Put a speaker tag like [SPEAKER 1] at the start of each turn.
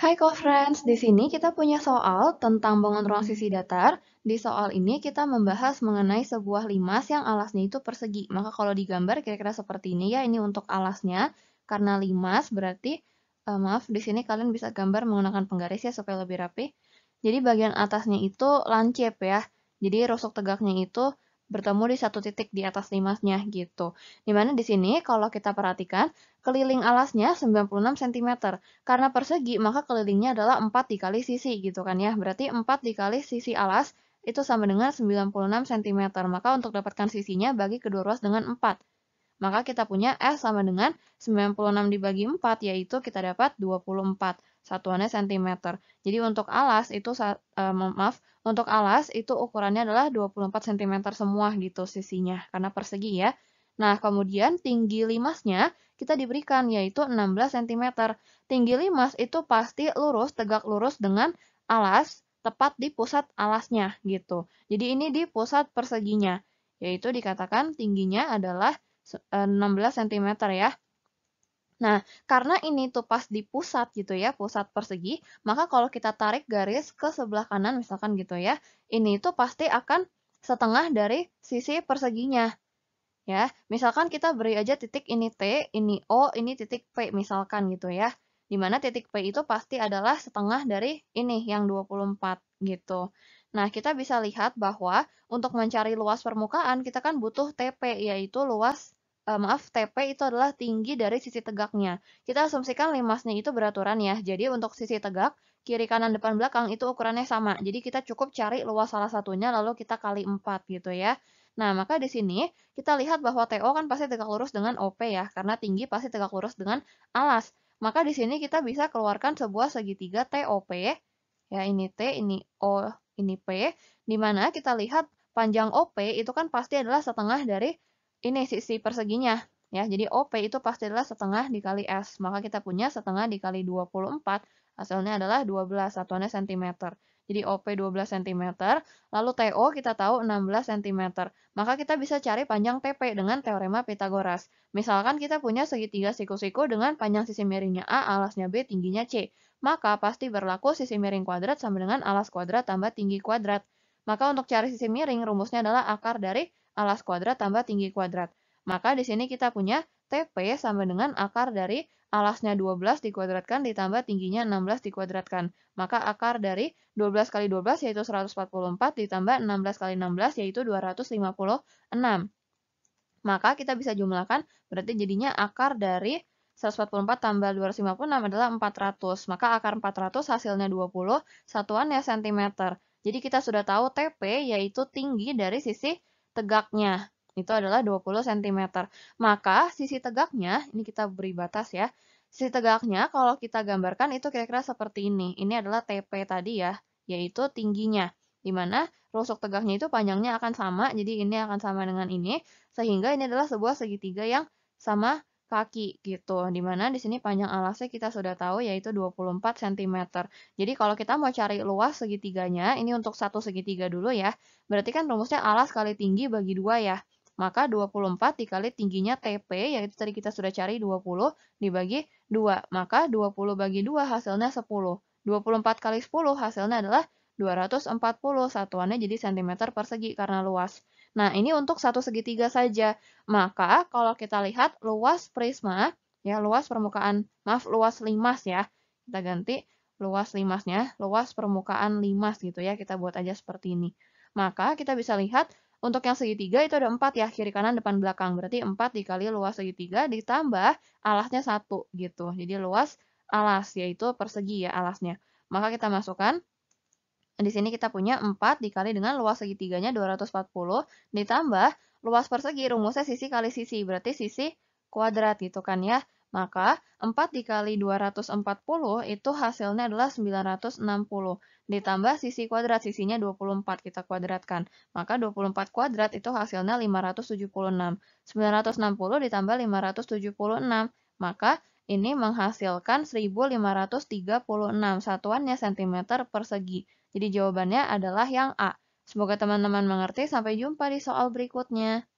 [SPEAKER 1] Hai co-friends, di sini kita punya soal tentang bongan ruang sisi datar. Di soal ini kita membahas mengenai sebuah limas yang alasnya itu persegi. Maka kalau digambar kira-kira seperti ini ya, ini untuk alasnya. Karena limas berarti, uh, maaf, di sini kalian bisa gambar menggunakan penggaris ya supaya lebih rapi. Jadi bagian atasnya itu lancip ya. Jadi rusuk tegaknya itu bertemu di satu titik di atas limasnya gitu. Dimana di sini kalau kita perhatikan keliling alasnya 96 cm. Karena persegi maka kelilingnya adalah 4 dikali sisi gitu kan ya. Berarti 4 dikali sisi alas itu sama dengan 96 cm. Maka untuk dapatkan sisinya bagi kedua ruas dengan 4 maka kita punya S sama dengan 96 dibagi 4, yaitu kita dapat 24 satuannya cm. Jadi untuk alas itu uh, maaf, untuk alas itu ukurannya adalah 24 cm semua gitu sisinya karena persegi ya. Nah, kemudian tinggi limasnya kita diberikan yaitu 16 cm. Tinggi limas itu pasti lurus, tegak lurus dengan alas tepat di pusat alasnya gitu. Jadi ini di pusat perseginya, yaitu dikatakan tingginya adalah 16 cm eh, ya. Nah, karena ini tuh pas di pusat gitu ya, pusat persegi, maka kalau kita tarik garis ke sebelah kanan misalkan gitu ya, ini itu pasti akan setengah dari sisi perseginya. Ya, misalkan kita beri aja titik ini T, ini O, ini titik P misalkan gitu ya. di mana titik P itu pasti adalah setengah dari ini yang 24 gitu. Nah, kita bisa lihat bahwa untuk mencari luas permukaan, kita kan butuh TP, yaitu luas Eh, maaf TP itu adalah tinggi dari sisi tegaknya. Kita asumsikan limasnya itu beraturan ya. Jadi untuk sisi tegak, kiri kanan depan belakang itu ukurannya sama. Jadi kita cukup cari luas salah satunya lalu kita kali 4 gitu ya. Nah, maka di sini kita lihat bahwa TO kan pasti tegak lurus dengan OP ya, karena tinggi pasti tegak lurus dengan alas. Maka di sini kita bisa keluarkan sebuah segitiga TOP, ya ini T, ini O, ini P, di mana kita lihat panjang OP itu kan pasti adalah setengah dari ini sisi perseginya ya. Jadi OP itu pastilah setengah dikali S. Maka kita punya setengah dikali 24, hasilnya adalah 12, satuannya cm. Jadi OP 12 cm, lalu TO kita tahu 16 cm. Maka kita bisa cari panjang TP dengan teorema Pythagoras. Misalkan kita punya segitiga siku-siku dengan panjang sisi miringnya A, alasnya B, tingginya C. Maka pasti berlaku sisi miring kuadrat sama dengan alas kuadrat tambah tinggi kuadrat. Maka untuk cari sisi miring, rumusnya adalah akar dari alas kuadrat tambah tinggi kuadrat. Maka di sini kita punya TP sama dengan akar dari alasnya 12 dikuadratkan ditambah tingginya 16 dikuadratkan. Maka akar dari 12 kali 12 yaitu 144 ditambah 16 kali 16 yaitu 256. Maka kita bisa jumlahkan berarti jadinya akar dari 144 tambah 256 adalah 400. Maka akar 400 hasilnya 20, satuannya sentimeter. Jadi kita sudah tahu TP yaitu tinggi dari sisi tegaknya. Itu adalah 20 cm. Maka sisi tegaknya, ini kita beri batas ya. Sisi tegaknya kalau kita gambarkan itu kira-kira seperti ini. Ini adalah TP tadi ya, yaitu tingginya. Di mana rusuk tegaknya itu panjangnya akan sama, jadi ini akan sama dengan ini. Sehingga ini adalah sebuah segitiga yang sama kaki gitu. Dimana di sini panjang alasnya kita sudah tahu yaitu 24 cm. Jadi kalau kita mau cari luas segitiganya, ini untuk satu segitiga dulu ya. Berarti kan rumusnya alas kali tinggi bagi dua ya. Maka 24 dikali tingginya TP, yaitu tadi kita sudah cari 20 dibagi 2. Maka 20 bagi 2 hasilnya 10. 24 kali 10 hasilnya adalah 240 satuannya jadi cm persegi karena luas. Nah, ini untuk satu segitiga saja. Maka kalau kita lihat luas prisma, ya luas permukaan, maaf luas limas ya. Kita ganti luas limasnya, luas permukaan limas gitu ya. Kita buat aja seperti ini. Maka kita bisa lihat untuk yang segitiga itu ada 4 ya, kiri kanan depan belakang. Berarti 4 dikali luas segitiga ditambah alasnya satu gitu. Jadi luas alas yaitu persegi ya alasnya. Maka kita masukkan Nah, di sini kita punya 4 dikali dengan luas segitiganya 240 ditambah luas persegi rumusnya sisi kali sisi berarti sisi kuadrat gitu kan ya. Maka 4 dikali 240 itu hasilnya adalah 960. Ditambah sisi kuadrat, sisinya 24 kita kuadratkan. Maka 24 kuadrat itu hasilnya 576. 960 ditambah 576. Maka ini menghasilkan 1536 satuannya sentimeter persegi. Jadi jawabannya adalah yang A. Semoga teman-teman mengerti. Sampai jumpa di soal berikutnya.